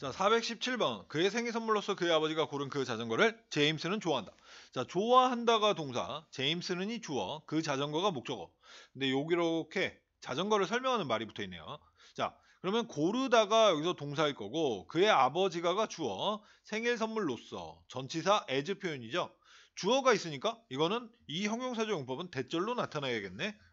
자, 417번. 그의 생일 선물로서 그의 아버지가 고른 그 자전거를 제임스는 좋아한다. 자, 좋아한다가 동사, 제임스는 이 주어, 그 자전거가 목적어. 근데 여기 이렇게 자전거를 설명하는 말이 붙어 있네요. 자, 그러면 고르다가 여기서 동사일 거고 그의 아버지가가 주어, 생일 선물로서 전치사 as 표현이죠. 주어가 있으니까 이거는 이 형용사적 용법은 대절로 나타나야겠네.